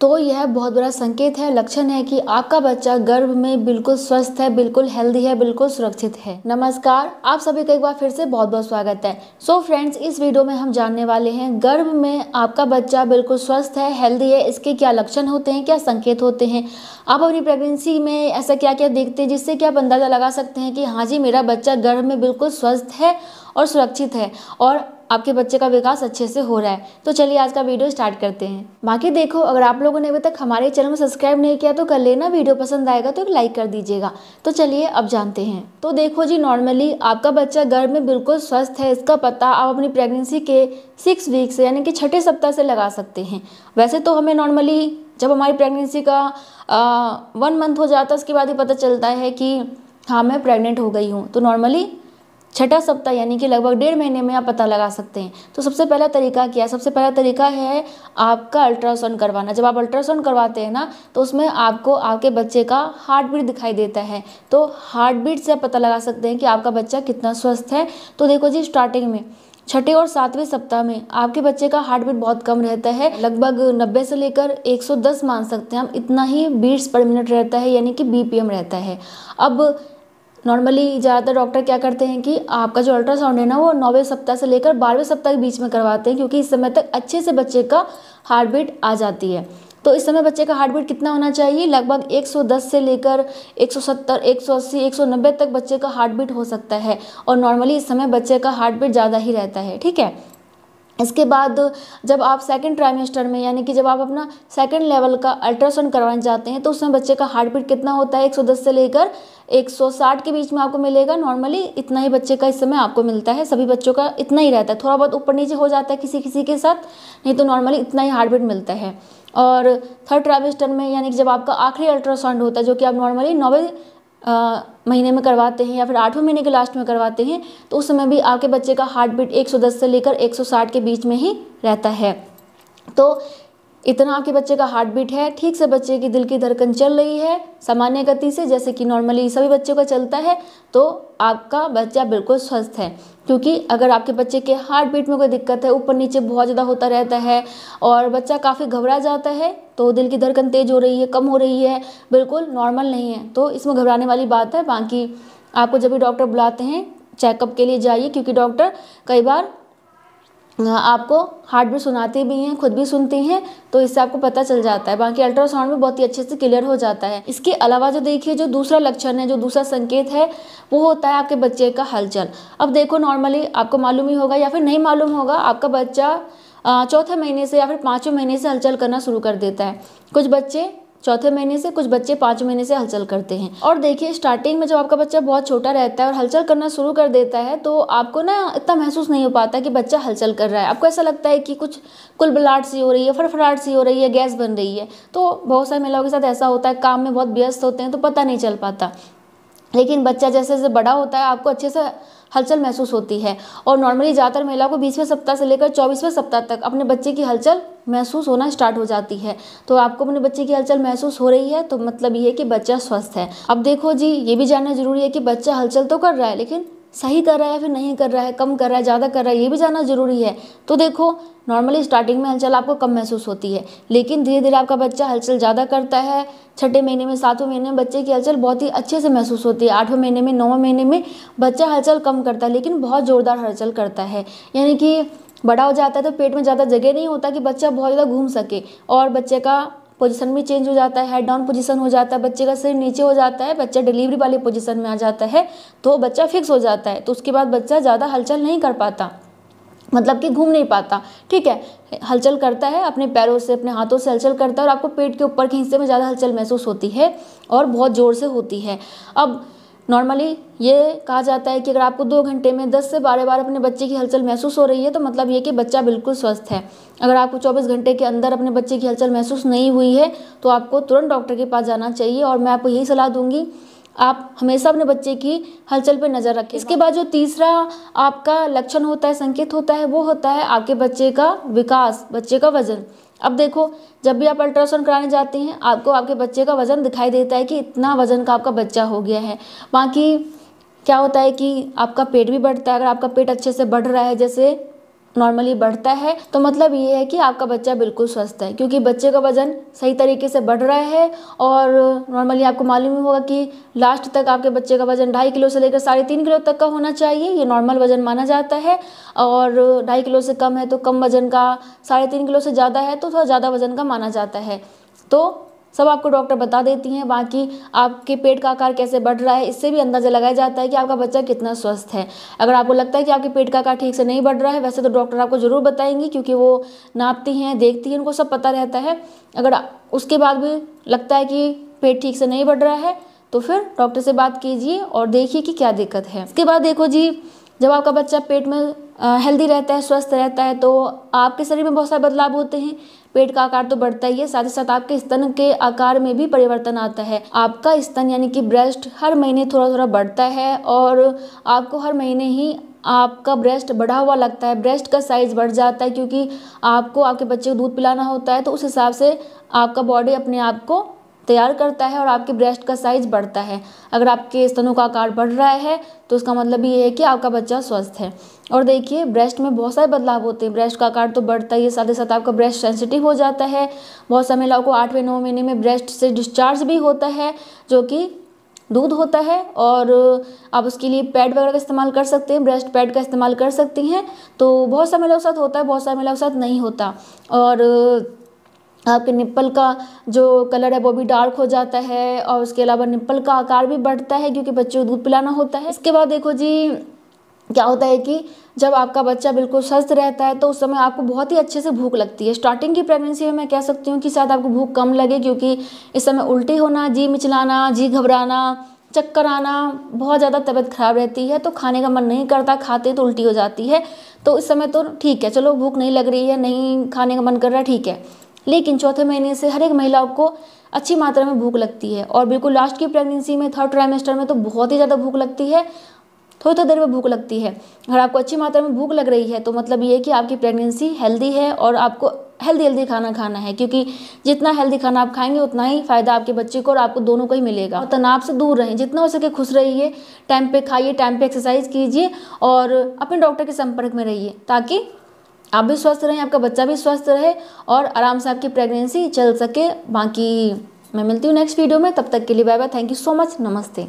तो यह बहुत बड़ा संकेत है लक्षण है कि आपका बच्चा गर्भ में बिल्कुल स्वस्थ है बिल्कुल हेल्दी है बिल्कुल सुरक्षित है नमस्कार आप सभी का एक बार फिर से बहुत बहुत स्वागत है सो so फ्रेंड्स इस वीडियो में हम जानने वाले हैं गर्भ में आपका बच्चा बिल्कुल स्वस्थ है हेल्दी है इसके क्या लक्षण होते हैं क्या संकेत होते हैं आप अपनी प्रेगनेंसी में ऐसा क्या क्या देखते हैं जिससे कि आप अंदाज़ा लगा सकते हैं कि हाँ जी मेरा बच्चा गर्भ में बिल्कुल स्वस्थ है और सुरक्षित है और आपके बच्चे का विकास अच्छे से हो रहा है तो चलिए आज का वीडियो स्टार्ट करते हैं बाकी देखो अगर आप लोगों ने अभी तक हमारे चैनल को सब्सक्राइब नहीं किया तो कर लेना वीडियो पसंद आएगा तो एक लाइक कर दीजिएगा तो चलिए अब जानते हैं तो देखो जी नॉर्मली आपका बच्चा गर्भ में बिल्कुल स्वस्थ है इसका पता आप अपनी प्रेगनेंसी के सिक्स वीक से यानी कि छठे सप्ताह से लगा सकते हैं वैसे तो हमें नॉर्मली जब हमारी प्रेगनेंसी का वन मंथ हो जाता है उसके बाद ही पता चलता है कि हाँ मैं प्रेग्नेंट हो गई हूँ तो नॉर्मली छठा सप्ताह यानी कि लगभग डेढ़ महीने में आप पता लगा सकते हैं तो सबसे पहला तरीका क्या है सबसे पहला तरीका है आपका अल्ट्रासाउंड करवाना जब आप अल्ट्रासाउंड करवाते हैं ना तो उसमें आपको आपके बच्चे का हार्ट बीट दिखाई देता है तो हार्ट बीट से आप पता लगा सकते हैं कि आपका बच्चा कितना स्वस्थ है तो देखो जी स्टार्टिंग में छठे और सातवें सप्ताह में आपके बच्चे का हार्ट बीट बहुत कम रहता है लगभग 90 से लेकर 110 मान सकते हैं हम इतना ही बीट्स पर मिनट रहता है यानी कि बीपीएम रहता है अब नॉर्मली ज़्यादातर डॉक्टर क्या करते हैं कि आपका जो अल्ट्रासाउंड है ना वो नौवें सप्ताह से लेकर बारहवें सप्ताह के बीच में करवाते हैं क्योंकि इस समय तक अच्छे से बच्चे का हार्ट बीट आ जाती है तो इस समय बच्चे का हार्ट बीट कितना होना चाहिए लगभग 110 से लेकर 170, 180, 190 तक बच्चे का हार्ट बीट हो सकता है और नॉर्मली इस समय बच्चे का हार्ट बीट ज़्यादा ही रहता है ठीक है इसके बाद जब आप सेकंड ट्राइमेस्टर में यानी कि जब आप अपना सेकंड लेवल का अल्ट्रासाउंड करवाना चाहते हैं तो उसमें बच्चे का हार्ट बीट कितना होता है 110 से लेकर 160 के बीच में आपको मिलेगा नॉर्मली इतना ही बच्चे का इस समय आपको मिलता है सभी बच्चों का इतना ही रहता है थोड़ा बहुत ऊपर नीचे हो जाता है किसी किसी के साथ नहीं तो नॉर्मली इतना ही हार्ट बीट मिलता है और थर्ड ट्राइमेस्टर में यानी कि जब आपका आखिरी अल्ट्रासाउंड होता है जो कि आप नॉर्मली नौवे महीने में करवाते हैं या फिर आठवें महीने के लास्ट में करवाते हैं तो उस समय भी आपके बच्चे का हार्ट बीट 110 से लेकर 160 के बीच में ही रहता है तो इतना आपके बच्चे का हार्ट बीट है ठीक से बच्चे की दिल की धड़कन चल रही है सामान्य गति से जैसे कि नॉर्मली सभी बच्चों का चलता है तो आपका बच्चा बिल्कुल स्वस्थ है क्योंकि अगर आपके बच्चे के हार्ट बीट में कोई दिक्कत है ऊपर नीचे बहुत ज़्यादा होता रहता है और बच्चा काफ़ी घबरा जाता है तो दिल की धड़कन तेज़ हो रही है कम हो रही है बिल्कुल नॉर्मल नहीं है तो इसमें घबराने वाली बात है बाकी आपको जब भी डॉक्टर बुलाते हैं चेकअप के लिए जाइए क्योंकि डॉक्टर कई बार हाँ, आपको भी सुनाते भी हैं खुद भी सुनती हैं तो इससे आपको पता चल जाता है बाकी अल्ट्रासाउंड में बहुत ही अच्छे से क्लियर हो जाता है इसके अलावा जो देखिए जो दूसरा लक्षण है जो दूसरा संकेत है वो होता है आपके बच्चे का हलचल अब देखो नॉर्मली आपको मालूम ही होगा या फिर नहीं मालूम होगा आपका बच्चा चौथे महीने से या फिर पाँचवें महीने से हलचल करना शुरू कर देता है कुछ बच्चे चौथे महीने से कुछ बच्चे पाँच महीने से हलचल करते हैं और देखिए स्टार्टिंग में जब आपका बच्चा बहुत छोटा रहता है और हलचल करना शुरू कर देता है तो आपको ना इतना महसूस नहीं हो पाता कि बच्चा हलचल कर रहा है आपको ऐसा लगता है कि कुछ कुलबलाट सी हो रही है फड़फड़ाहट सी हो रही है गैस बन रही है तो बहुत सारी महिलाओं के साथ ऐसा होता है काम में बहुत व्यस्त होते हैं तो पता नहीं चल पाता लेकिन बच्चा जैसे जैसे बड़ा होता है आपको अच्छे से हलचल महसूस होती है और नॉर्मली ज़्यादातर महिला को बीसवें सप्ताह से लेकर चौबीसवें सप्ताह तक अपने बच्चे की हलचल महसूस होना स्टार्ट हो जाती है तो आपको अपने बच्चे की हलचल महसूस हो रही है तो मतलब ये है कि बच्चा स्वस्थ है अब देखो जी ये भी जानना जरूरी है कि बच्चा हलचल तो कर रहा है लेकिन सही कर रहा है फिर नहीं कर रहा है कम कर रहा है ज़्यादा कर रहा है ये भी जानना ज़रूरी है तो देखो नॉर्मली स्टार्टिंग में हलचल आपको कम महसूस होती है लेकिन धीरे धीरे आपका बच्चा हलचल ज़्यादा करता है छठे महीने में सातवें महीने में बच्चे की हलचल बहुत ही अच्छे से महसूस होती है आठवें महीने में नौवें महीने में बच्चा हलचल कम करता है लेकिन बहुत ज़ोरदार हलचल करता है यानी कि बड़ा हो जाता है तो पेट में ज़्यादा जगह नहीं होता कि बच्चा बहुत ज़्यादा घूम सके और बच्चे का पोजीशन भी चेंज हो जाता है हेड डाउन पोजीशन हो जाता है बच्चे का सिर नीचे हो जाता है बच्चा डिलीवरी वाले पोजीशन में आ जाता है तो बच्चा फिक्स हो जाता है तो उसके बाद बच्चा ज़्यादा हलचल नहीं कर पाता मतलब कि घूम नहीं पाता ठीक है हलचल करता है अपने पैरों से अपने हाथों से हलचल करता है और आपको पेट के ऊपर के हिस्से में ज़्यादा हलचल महसूस होती है और बहुत ज़ोर से होती है अब नॉर्मली ये कहा जाता है कि अगर आपको दो घंटे में दस से बारह बार अपने बच्चे की हलचल महसूस हो रही है तो मतलब ये कि बच्चा बिल्कुल स्वस्थ है अगर आपको चौबीस घंटे के अंदर अपने बच्चे की हलचल महसूस नहीं हुई है तो आपको तुरंत डॉक्टर के पास जाना चाहिए और मैं आपको यही सलाह दूंगी आप हमेशा अपने बच्चे की हलचल पर नज़र रखें इसके बाद जो तीसरा आपका लक्षण होता है संकेत होता है वो होता है आपके बच्चे का विकास बच्चे का वजन अब देखो जब भी आप अल्ट्रासाउंड कराने जाते हैं आपको आपके बच्चे का वज़न दिखाई देता है कि इतना वज़न का आपका बच्चा हो गया है बाकी क्या होता है कि आपका पेट भी बढ़ता है अगर आपका पेट अच्छे से बढ़ रहा है जैसे नॉर्मली बढ़ता है तो मतलब ये है कि आपका बच्चा बिल्कुल स्वस्थ है क्योंकि बच्चे का वज़न सही तरीके से बढ़ रहा है और नॉर्मली आपको मालूम ही होगा कि लास्ट तक आपके बच्चे का वज़न ढाई किलो से लेकर साढ़े तीन किलो तक का होना चाहिए ये नॉर्मल वज़न माना जाता है और ढाई किलो से कम है तो कम वज़न का साढ़े तीन किलो से ज़्यादा है तो थोड़ा ज़्यादा वज़न का माना जाता है तो सब आपको डॉक्टर बता देती हैं बाकी आपके पेट का आकार कैसे बढ़ रहा है इससे भी अंदाज़ा लगाया जाता है कि आपका बच्चा कितना स्वस्थ है अगर आपको लगता है कि आपके पेट का आकार ठीक से नहीं बढ़ रहा है वैसे तो डॉक्टर आपको ज़रूर बताएंगी क्योंकि वो नापती हैं देखती हैं उनको सब पता रहता है अगर उसके बाद भी लगता है कि पेट ठीक से नहीं बढ़ रहा है तो फिर डॉक्टर से बात कीजिए और देखिए कि क्या दिक्कत है इसके बाद देखो जी जब आपका बच्चा पेट में हेल्दी रहता है स्वस्थ रहता है तो आपके शरीर में बहुत सारे बदलाव होते हैं पेट का आकार तो बढ़ता ही है साथ ही साथ आपके स्तन के आकार में भी परिवर्तन आता है आपका स्तन यानी कि ब्रेस्ट हर महीने थोड़ा थोड़ा बढ़ता है और आपको हर महीने ही आपका ब्रेस्ट बढ़ा हुआ लगता है ब्रेस्ट का साइज़ बढ़ जाता है क्योंकि आपको आपके बच्चे को दूध पिलाना होता है तो उस हिसाब से आपका बॉडी अपने आप को तैयार करता है और आपके ब्रेस्ट का साइज बढ़ता है अगर आपके स्तनों का आकार बढ़ रहा है तो उसका मतलब ये है कि आपका बच्चा स्वस्थ है और देखिए ब्रेस्ट में बहुत सारे बदलाव होते हैं ब्रेस्ट का आकार तो बढ़ता ही है साथ ही साथ आपका ब्रेस्ट सेंसिटिव हो जाता है बहुत समय महिलाओं को आठवें नौ महीने में ब्रेस्ट से डिस्चार्ज भी होता है जो कि दूध होता है और आप उसके लिए पैड वगैरह का इस्तेमाल कर सकते हैं ब्रेस्ट पैड का इस्तेमाल कर सकती हैं तो बहुत सारे महिलाओं के साथ होता है बहुत सारे महिलाओं के साथ नहीं होता और आपके निप्पल का जो कलर है वो भी डार्क हो जाता है और उसके अलावा निप्पल का आकार भी बढ़ता है क्योंकि बच्चे को दूध पिलाना होता है इसके बाद देखो जी क्या होता है कि जब आपका बच्चा बिल्कुल स्वस्थ रहता है तो उस समय आपको बहुत ही अच्छे से भूख लगती है स्टार्टिंग की प्रेगनेंसी में मैं कह सकती हूँ कि शायद आपको भूख कम लगे क्योंकि इस समय उल्टी होना जी मिचलाना जी घबराना चक्कर आना बहुत ज़्यादा तबीयत खराब रहती है तो खाने का मन नहीं करता खाते तो उल्टी हो जाती है तो इस समय तो ठीक है चलो भूख नहीं लग रही है नहीं खाने का मन कर रहा ठीक है लेकिन चौथे महीने से हर एक महिलाओं को अच्छी मात्रा में भूख लगती है और बिल्कुल लास्ट की प्रेगनेंसी में थर्ड ट्राइमेस्टर में तो बहुत ही ज़्यादा भूख लगती है थोड़ी थोड़ी तो देर में भूख लगती है अगर आपको अच्छी मात्रा में भूख लग रही है तो मतलब ये कि आपकी प्रेगनेंसी हेल्दी है और आपको हेल्दी हेल्दी खाना खाना है क्योंकि जितना हेल्दी खाना आप खाएंगे उतना ही फायदा आपके बच्चे को और आपको दोनों को ही मिलेगा और तनाव से दूर रहें जितना हो सके खुश रहिए टाइम पे खाइए टाइम पे एक्सरसाइज कीजिए और अपने डॉक्टर के संपर्क में रहिए ताकि आप भी स्वस्थ रहें आपका बच्चा भी स्वस्थ रहे और आराम से आपकी प्रेगनेंसी चल सके बाकी मैं मिलती हूँ नेक्स्ट वीडियो में तब तक के लिए bye bye thank you so much नमस्ते